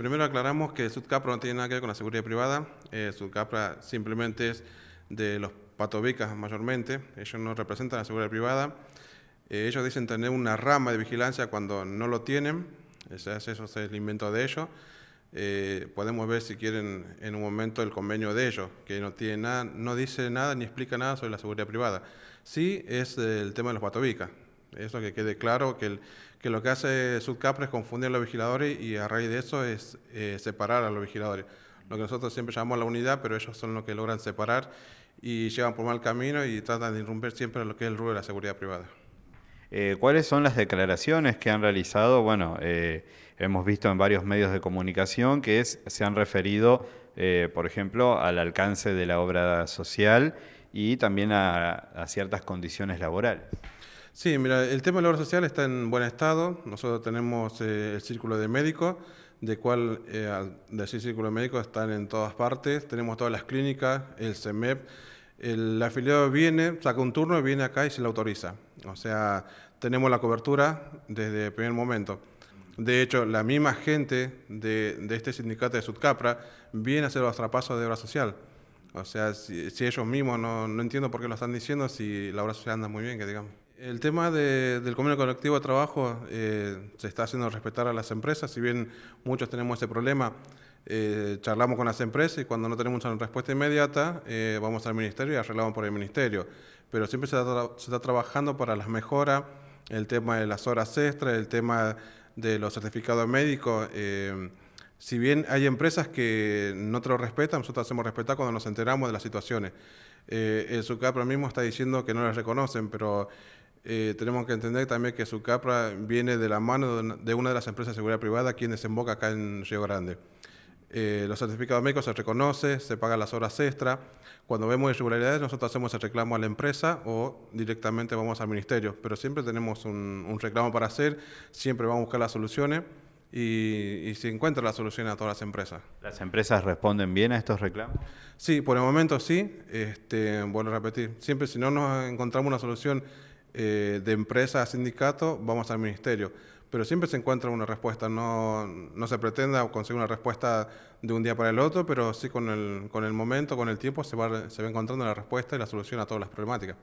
Primero aclaramos que Sudcapra no tiene nada que ver con la seguridad privada. Eh, Sudcapra simplemente es de los patobicas mayormente. Ellos no representan la seguridad privada. Eh, ellos dicen tener una rama de vigilancia cuando no lo tienen. Eso, es el invento de ellos. Eh, podemos ver si quieren en un momento el convenio de ellos, que no tiene nada, no dice nada ni explica nada sobre la seguridad privada. Sí es el tema de los patobicas. Eso que quede claro, que, lo que hace Sudcapra es confundir a los vigiladores y a raíz de eso es eh, separar a los vigiladores. Lo que nosotros siempre llamamos la unidad, pero ellos son los que logran separar y llevan por mal camino y tratan de irrumpir siempre lo que es el rubro de la seguridad privada. Eh, ¿Cuáles son las declaraciones que han realizado? Bueno, eh, hemos visto en varios medios de comunicación que se han referido, por ejemplo, al alcance de la obra social y también a ciertas condiciones laborales. Sí, mira, el tema de la obra social está en buen estado. Nosotros tenemos eh, el círculo de médicos, de cual, eh, al decir círculo de médicos, están en todas partes. Tenemos todas las clínicas, el CEMEP. El afiliado viene, saca un turno, y viene acá y se le autoriza. O sea, tenemos la cobertura desde el primer momento. De hecho, la misma gente de, este sindicato de Sudcapra viene a hacer los trapasos de obra social. O sea, si, ellos mismos, no, no, entiendo por qué lo están diciendo, si la obra social anda muy bien, que digamos. El tema del convenio colectivo de trabajo eh, se está haciendo respetar a las empresas, si bien muchos tenemos ese problema, eh, charlamos con las empresas y cuando no tenemos una respuesta inmediata eh, vamos al ministerio y arreglamos por el ministerio. Pero siempre se está, trabajando para las mejoras, el tema de las horas extras, el tema de los certificados médicos. si bien hay empresas que no te lo respetan, nosotros hacemos respetar cuando nos enteramos de las situaciones. el ahora mismo está diciendo que no las reconocen, pero eh, tenemos que entender también que su capra viene de la mano de una de las empresas de seguridad privada quien desemboca acá en Río Grande. Eh, los certificados médicos se reconocen, se pagan las horas extra. Cuando vemos irregularidades, nosotros hacemos el reclamo a la empresa o directamente vamos al ministerio. Pero siempre tenemos un, reclamo para hacer, siempre vamos a buscar las soluciones y, se encuentra la solución a todas las empresas. ¿Las empresas responden bien a estos reclamos? Sí, por el momento sí. Este, bueno a repetir, siempre si no nos encontramos una solución eh, de empresa a sindicato, vamos al ministerio. Pero siempre se encuentra una respuesta, no, no se pretenda conseguir una respuesta de un día para el otro, pero sí con el, con el momento, con el tiempo, se va, se va encontrando la respuesta y la solución a todas las problemáticas.